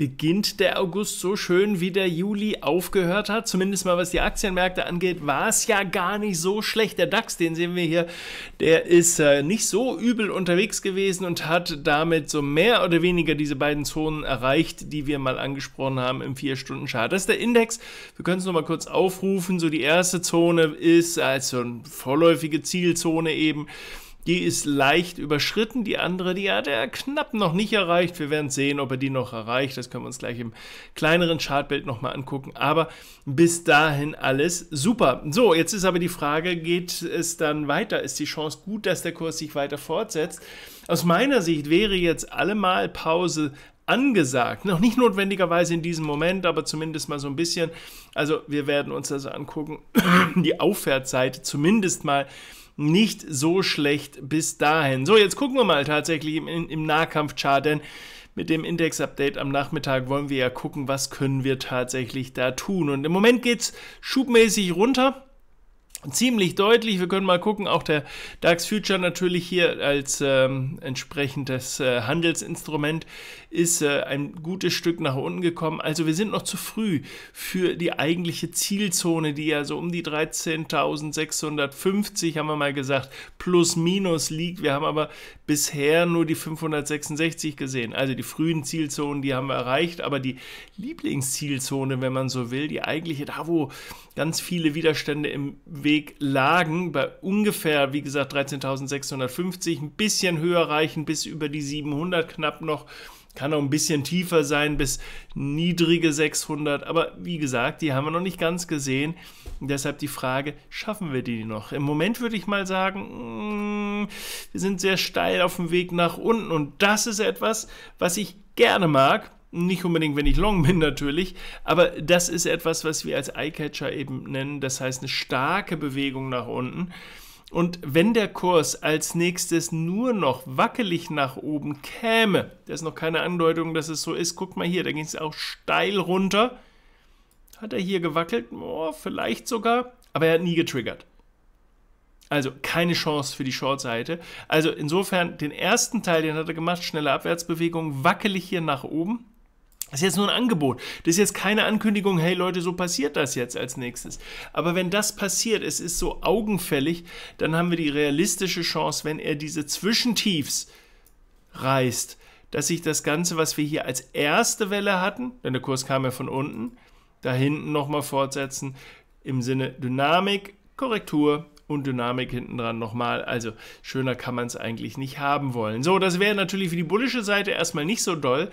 beginnt der August so schön, wie der Juli aufgehört hat. Zumindest mal was die Aktienmärkte angeht, war es ja gar nicht so schlecht. Der DAX, den sehen wir hier, der ist äh, nicht so übel unterwegs gewesen und hat damit so mehr oder weniger diese beiden Zonen erreicht, die wir mal angesprochen haben im 4-Stunden-Chart. Das ist der Index. Wir können es nochmal kurz aufrufen. So die erste Zone ist also eine vorläufige Zielzone eben. Die ist leicht überschritten, die andere, die hat er knapp noch nicht erreicht. Wir werden sehen, ob er die noch erreicht. Das können wir uns gleich im kleineren Chartbild nochmal angucken. Aber bis dahin alles super. So, jetzt ist aber die Frage, geht es dann weiter? Ist die Chance gut, dass der Kurs sich weiter fortsetzt? Aus meiner Sicht wäre jetzt allemal Pause angesagt. Noch nicht notwendigerweise in diesem Moment, aber zumindest mal so ein bisschen. Also wir werden uns das angucken, die Aufwärtsseite zumindest mal nicht so schlecht bis dahin. So, jetzt gucken wir mal tatsächlich im, im Nahkampfchart, denn mit dem Index-Update am Nachmittag wollen wir ja gucken, was können wir tatsächlich da tun. Und im Moment geht es schubmäßig runter ziemlich deutlich. Wir können mal gucken, auch der DAX Future natürlich hier als ähm, entsprechendes äh, Handelsinstrument ist äh, ein gutes Stück nach unten gekommen. Also wir sind noch zu früh für die eigentliche Zielzone, die ja so um die 13.650 haben wir mal gesagt, plus minus liegt. Wir haben aber bisher nur die 566 gesehen. Also die frühen Zielzonen, die haben wir erreicht, aber die Lieblingszielzone, wenn man so will, die eigentliche, da wo ganz viele Widerstände im Weg Weg lagen, bei ungefähr, wie gesagt, 13.650, ein bisschen höher reichen, bis über die 700 knapp noch. Kann auch ein bisschen tiefer sein, bis niedrige 600. Aber wie gesagt, die haben wir noch nicht ganz gesehen. Deshalb die Frage, schaffen wir die noch? Im Moment würde ich mal sagen, mm, wir sind sehr steil auf dem Weg nach unten. Und das ist etwas, was ich gerne mag nicht unbedingt, wenn ich long bin, natürlich, aber das ist etwas, was wir als Eyecatcher eben nennen. Das heißt, eine starke Bewegung nach unten. Und wenn der Kurs als nächstes nur noch wackelig nach oben käme, da ist noch keine Andeutung, dass es so ist. Guck mal hier, da ging es auch steil runter. Hat er hier gewackelt? Oh, vielleicht sogar, aber er hat nie getriggert. Also keine Chance für die Shortseite. Also insofern den ersten Teil, den hat er gemacht, schnelle Abwärtsbewegung, wackelig hier nach oben. Das ist jetzt nur ein Angebot. Das ist jetzt keine Ankündigung, hey Leute, so passiert das jetzt als nächstes. Aber wenn das passiert, es ist so augenfällig, dann haben wir die realistische Chance, wenn er diese Zwischentiefs reißt, dass sich das Ganze, was wir hier als erste Welle hatten, denn der Kurs kam ja von unten, da hinten nochmal fortsetzen, im Sinne Dynamik, Korrektur und Dynamik hinten dran nochmal. Also schöner kann man es eigentlich nicht haben wollen. So, das wäre natürlich für die bullische Seite erstmal nicht so doll.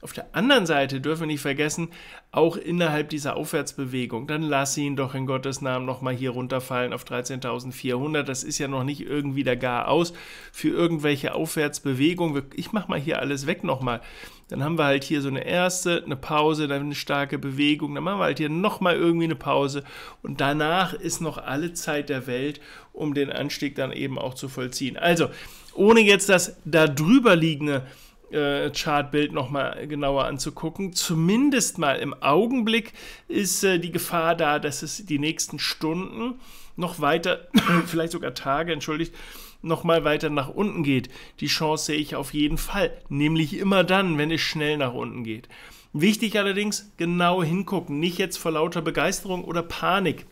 Auf der anderen Seite dürfen wir nicht vergessen, auch innerhalb dieser Aufwärtsbewegung, dann lass ihn doch in Gottes Namen nochmal hier runterfallen auf 13.400. Das ist ja noch nicht irgendwie der Gar aus für irgendwelche Aufwärtsbewegungen. Ich mache mal hier alles weg nochmal. Dann haben wir halt hier so eine erste, eine Pause, dann eine starke Bewegung, dann machen wir halt hier nochmal irgendwie eine Pause und danach ist noch alle Zeit der Welt, um den Anstieg dann eben auch zu vollziehen. Also, ohne jetzt das darüber liegende äh, Chartbild nochmal genauer anzugucken. Zumindest mal im Augenblick ist äh, die Gefahr da, dass es die nächsten Stunden noch weiter, vielleicht sogar Tage, entschuldigt, nochmal weiter nach unten geht. Die Chance sehe ich auf jeden Fall, nämlich immer dann, wenn es schnell nach unten geht. Wichtig allerdings, genau hingucken, nicht jetzt vor lauter Begeisterung oder Panik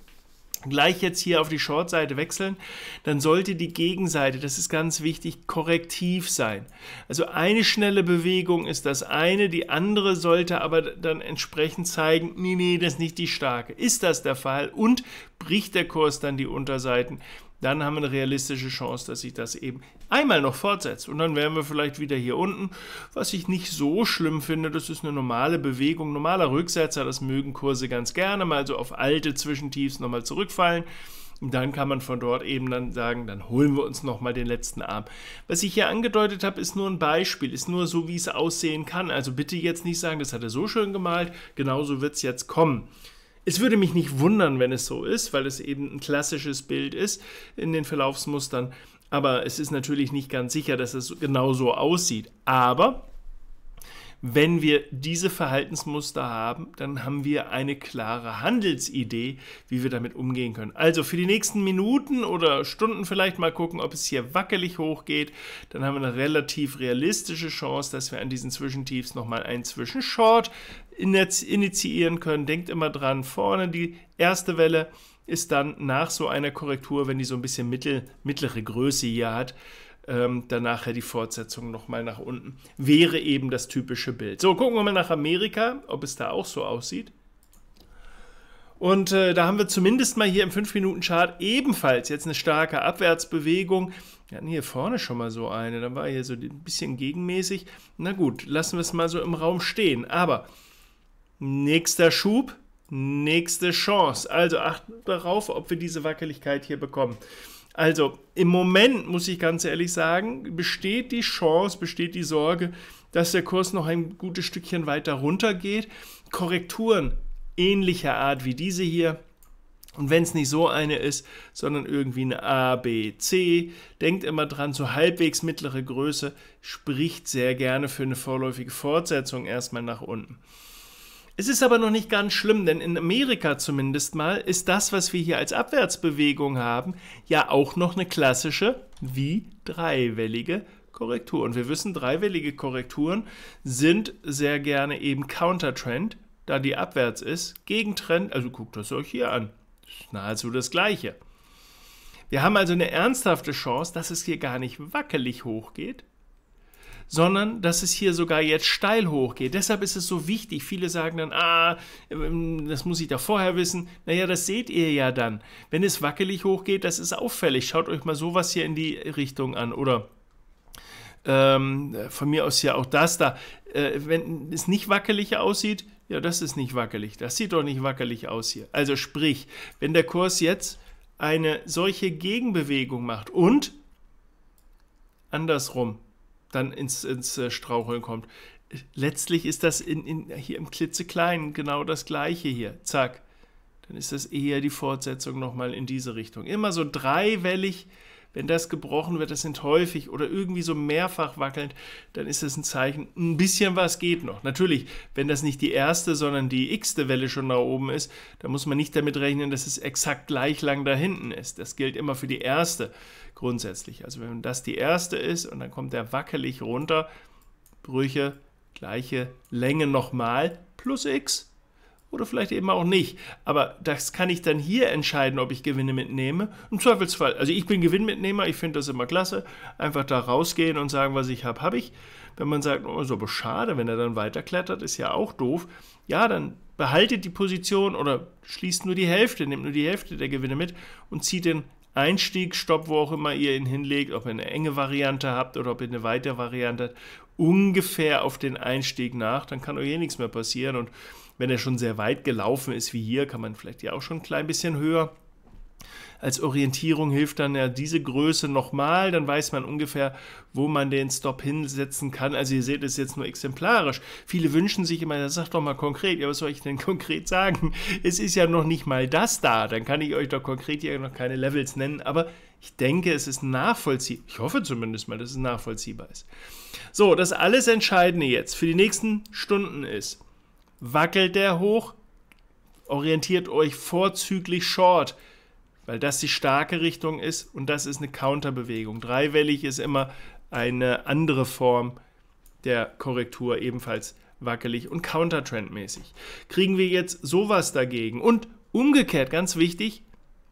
gleich jetzt hier auf die Short-Seite wechseln, dann sollte die Gegenseite, das ist ganz wichtig, korrektiv sein. Also eine schnelle Bewegung ist das eine, die andere sollte aber dann entsprechend zeigen, nee, nee, das ist nicht die starke. Ist das der Fall und bricht der Kurs dann die Unterseiten, dann haben wir eine realistische Chance, dass sich das eben einmal noch fortsetzt. Und dann wären wir vielleicht wieder hier unten, was ich nicht so schlimm finde. Das ist eine normale Bewegung, normaler Rücksetzer. Das mögen Kurse ganz gerne mal so auf alte Zwischentiefs nochmal zurückfallen. Und dann kann man von dort eben dann sagen, dann holen wir uns nochmal den letzten Arm. Was ich hier angedeutet habe, ist nur ein Beispiel, ist nur so, wie es aussehen kann. Also bitte jetzt nicht sagen, das hat er so schön gemalt, genauso wird es jetzt kommen. Es würde mich nicht wundern, wenn es so ist, weil es eben ein klassisches Bild ist in den Verlaufsmustern. Aber es ist natürlich nicht ganz sicher, dass es genau so aussieht. Aber wenn wir diese Verhaltensmuster haben, dann haben wir eine klare Handelsidee, wie wir damit umgehen können. Also für die nächsten Minuten oder Stunden vielleicht mal gucken, ob es hier wackelig hochgeht. Dann haben wir eine relativ realistische Chance, dass wir an diesen Zwischentiefs nochmal einen Zwischenshort initiieren können. Denkt immer dran, vorne die erste Welle ist dann nach so einer Korrektur, wenn die so ein bisschen mittel, mittlere Größe hier hat, ähm, dann nachher die Fortsetzung nochmal nach unten. Wäre eben das typische Bild. So, gucken wir mal nach Amerika, ob es da auch so aussieht. Und äh, da haben wir zumindest mal hier im 5-Minuten-Chart ebenfalls jetzt eine starke Abwärtsbewegung. Wir hatten hier vorne schon mal so eine, da war hier so ein bisschen gegenmäßig. Na gut, lassen wir es mal so im Raum stehen. Aber Nächster Schub, nächste Chance. Also achten darauf, ob wir diese Wackeligkeit hier bekommen. Also im Moment muss ich ganz ehrlich sagen, besteht die Chance, besteht die Sorge, dass der Kurs noch ein gutes Stückchen weiter runter geht. Korrekturen ähnlicher Art wie diese hier. Und wenn es nicht so eine ist, sondern irgendwie eine A, B, C, denkt immer dran, so halbwegs mittlere Größe spricht sehr gerne für eine vorläufige Fortsetzung erstmal nach unten. Es ist aber noch nicht ganz schlimm, denn in Amerika zumindest mal ist das, was wir hier als Abwärtsbewegung haben, ja auch noch eine klassische wie dreiwellige Korrektur. Und wir wissen, dreiwellige Korrekturen sind sehr gerne eben Countertrend, da die abwärts ist, Gegentrend, also guckt das euch hier an. ist nahezu das gleiche. Wir haben also eine ernsthafte Chance, dass es hier gar nicht wackelig hochgeht, sondern dass es hier sogar jetzt steil hochgeht. Deshalb ist es so wichtig. Viele sagen dann, ah, ähm, das muss ich da vorher wissen. Naja, das seht ihr ja dann. Wenn es wackelig hochgeht, das ist auffällig. Schaut euch mal sowas hier in die Richtung an oder ähm, von mir aus ja auch das da. Äh, wenn es nicht wackelig aussieht, ja, das ist nicht wackelig. Das sieht doch nicht wackelig aus hier. Also sprich, wenn der Kurs jetzt eine solche Gegenbewegung macht und andersrum, dann ins, ins äh, Straucheln kommt. Letztlich ist das in, in, hier im Klitzekleinen genau das gleiche hier. Zack. Dann ist das eher die Fortsetzung nochmal in diese Richtung. Immer so dreiwellig wenn das gebrochen wird, das sind häufig oder irgendwie so mehrfach wackelnd, dann ist das ein Zeichen, ein bisschen was geht noch. Natürlich, wenn das nicht die erste, sondern die x-te Welle schon da oben ist, dann muss man nicht damit rechnen, dass es exakt gleich lang da hinten ist. Das gilt immer für die erste grundsätzlich. Also wenn das die erste ist und dann kommt der wackelig runter, Brüche, gleiche Länge nochmal, plus x, oder vielleicht eben auch nicht. Aber das kann ich dann hier entscheiden, ob ich Gewinne mitnehme. Im Zweifelsfall, also ich bin Gewinnmitnehmer, ich finde das immer klasse. Einfach da rausgehen und sagen, was ich habe, habe ich. Wenn man sagt, oh, so aber schade, wenn er dann weiterklettert, ist ja auch doof. Ja, dann behaltet die Position oder schließt nur die Hälfte, nehmt nur die Hälfte der Gewinne mit und zieht den Einstieg, Stopp, wo auch immer ihr ihn hinlegt, ob ihr eine enge Variante habt oder ob ihr eine weite Variante habt, ungefähr auf den Einstieg nach, dann kann euch eh nichts mehr passieren und wenn er schon sehr weit gelaufen ist wie hier, kann man vielleicht ja auch schon ein klein bisschen höher. Als Orientierung hilft dann ja diese Größe nochmal, dann weiß man ungefähr, wo man den Stop hinsetzen kann. Also ihr seht es jetzt nur exemplarisch. Viele wünschen sich immer, das sagt doch mal konkret. Ja, was soll ich denn konkret sagen? Es ist ja noch nicht mal das da. Dann kann ich euch doch konkret ja noch keine Levels nennen. Aber ich denke, es ist nachvollziehbar. Ich hoffe zumindest mal, dass es nachvollziehbar ist. So, das alles Entscheidende jetzt für die nächsten Stunden ist, wackelt der hoch, orientiert euch vorzüglich Short, weil das die starke Richtung ist und das ist eine Counterbewegung. Dreiwellig ist immer eine andere Form der Korrektur, ebenfalls wackelig und countertrendmäßig. Kriegen wir jetzt sowas dagegen? Und umgekehrt, ganz wichtig,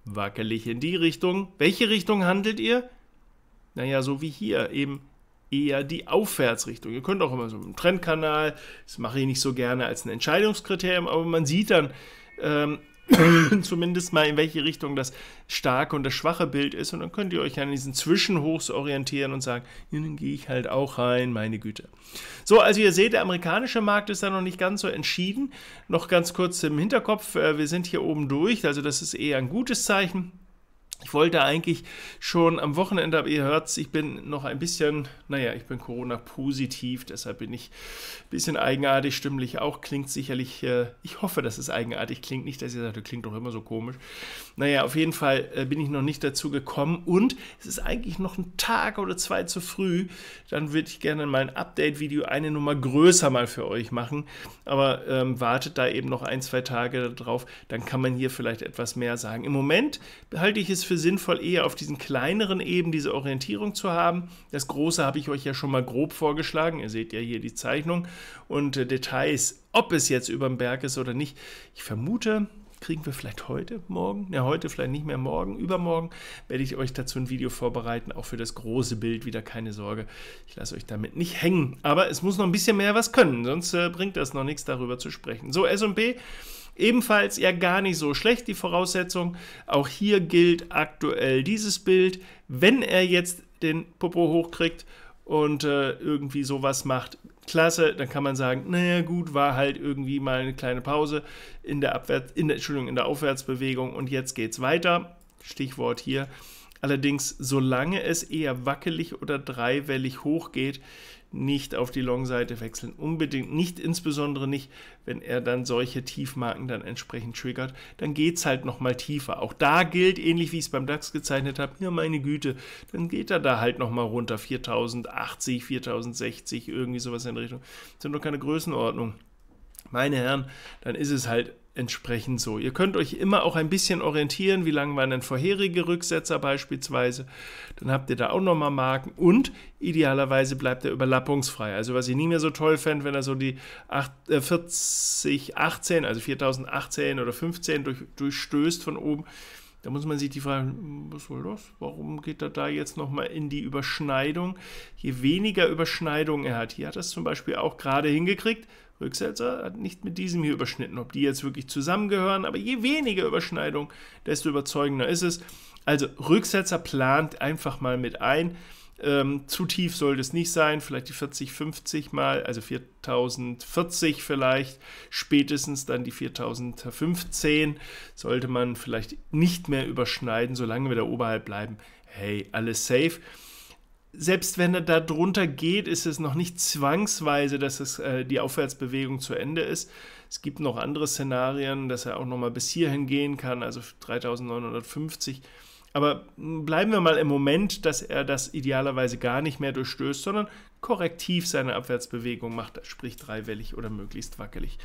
wackelig in die Richtung. Welche Richtung handelt ihr? Naja, so wie hier, eben eher die Aufwärtsrichtung. Ihr könnt auch immer so einen Trendkanal, das mache ich nicht so gerne als ein Entscheidungskriterium, aber man sieht dann ähm, zumindest mal, in welche Richtung das starke und das schwache Bild ist. Und dann könnt ihr euch an diesen Zwischenhochs orientieren und sagen, ja, dann gehe ich halt auch rein, meine Güte. So, also ihr seht, der amerikanische Markt ist da noch nicht ganz so entschieden. Noch ganz kurz im Hinterkopf, äh, wir sind hier oben durch, also das ist eher ein gutes Zeichen. Ich wollte eigentlich schon am Wochenende, aber ihr hört's, ich bin noch ein bisschen, naja, ich bin Corona-positiv, deshalb bin ich ein bisschen eigenartig, stimmlich auch, klingt sicherlich, äh, ich hoffe, dass es eigenartig klingt, nicht, dass ihr sagt, das klingt doch immer so komisch. Naja, auf jeden Fall äh, bin ich noch nicht dazu gekommen und es ist eigentlich noch ein Tag oder zwei zu früh, dann würde ich gerne mein Update-Video eine Nummer größer mal für euch machen, aber ähm, wartet da eben noch ein, zwei Tage drauf, dann kann man hier vielleicht etwas mehr sagen. Im Moment behalte ich es für für sinnvoll, eher auf diesen kleineren Ebenen diese Orientierung zu haben. Das Große habe ich euch ja schon mal grob vorgeschlagen. Ihr seht ja hier die Zeichnung und äh, Details, ob es jetzt über dem Berg ist oder nicht. Ich vermute, kriegen wir vielleicht heute, morgen, ja heute vielleicht nicht mehr, morgen, übermorgen werde ich euch dazu ein Video vorbereiten, auch für das große Bild wieder, keine Sorge, ich lasse euch damit nicht hängen, aber es muss noch ein bisschen mehr was können, sonst äh, bringt das noch nichts darüber zu sprechen. So, S&B Ebenfalls ja gar nicht so schlecht die Voraussetzung. Auch hier gilt aktuell dieses Bild. Wenn er jetzt den Popo hochkriegt und äh, irgendwie sowas macht, klasse, dann kann man sagen, naja gut, war halt irgendwie mal eine kleine Pause in der, Abwärts, in der, Entschuldigung, in der Aufwärtsbewegung und jetzt geht es weiter. Stichwort hier. Allerdings, solange es eher wackelig oder dreiwellig hochgeht, nicht auf die Long-Seite wechseln. Unbedingt nicht, insbesondere nicht, wenn er dann solche Tiefmarken dann entsprechend triggert. Dann geht es halt nochmal tiefer. Auch da gilt, ähnlich wie ich es beim DAX gezeichnet habe, ja meine Güte, dann geht er da halt nochmal runter. 4080, 4060, irgendwie sowas in der Richtung. Das sind doch keine Größenordnung. Meine Herren, dann ist es halt entsprechend so. Ihr könnt euch immer auch ein bisschen orientieren, wie lange waren denn vorherige Rücksetzer beispielsweise. Dann habt ihr da auch nochmal Marken und idealerweise bleibt er überlappungsfrei. Also was ich nie mehr so toll fände, wenn er so die 8, 40, 18, also 4018 oder 15 durch, durchstößt von oben, da muss man sich die Frage, hm, was soll das? Warum geht er da jetzt nochmal in die Überschneidung? Je weniger Überschneidung er hat, hier hat er es zum Beispiel auch gerade hingekriegt, Rücksetzer hat nicht mit diesem hier überschnitten, ob die jetzt wirklich zusammengehören, aber je weniger Überschneidung, desto überzeugender ist es. Also Rücksetzer plant einfach mal mit ein, ähm, zu tief sollte es nicht sein, vielleicht die 40, 50 mal, also 4040 vielleicht, spätestens dann die 4015 sollte man vielleicht nicht mehr überschneiden, solange wir da oberhalb bleiben. Hey, alles safe. Selbst wenn er da drunter geht, ist es noch nicht zwangsweise, dass es, äh, die Aufwärtsbewegung zu Ende ist. Es gibt noch andere Szenarien, dass er auch nochmal bis hierhin gehen kann, also 3950 aber hm, bleiben wir mal im Moment, dass er das idealerweise gar nicht mehr durchstößt, sondern korrektiv seine Abwärtsbewegung macht, sprich dreiwellig oder möglichst wackelig.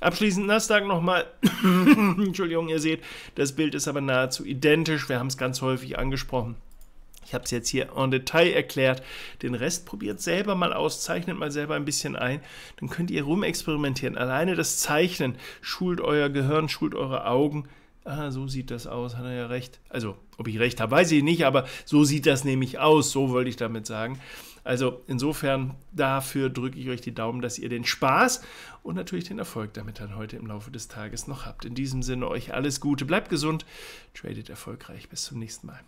Abschließend Nasdaq nochmal. Entschuldigung, ihr seht, das Bild ist aber nahezu identisch. Wir haben es ganz häufig angesprochen. Ich habe es jetzt hier en Detail erklärt. Den Rest probiert selber mal aus, zeichnet mal selber ein bisschen ein. Dann könnt ihr rumexperimentieren. Alleine das Zeichnen schult euer Gehirn, schult eure Augen ah, so sieht das aus, hat er ja recht. Also, ob ich recht habe, weiß ich nicht, aber so sieht das nämlich aus, so wollte ich damit sagen. Also insofern, dafür drücke ich euch die Daumen, dass ihr den Spaß und natürlich den Erfolg damit dann heute im Laufe des Tages noch habt. In diesem Sinne euch alles Gute, bleibt gesund, tradet erfolgreich, bis zum nächsten Mal.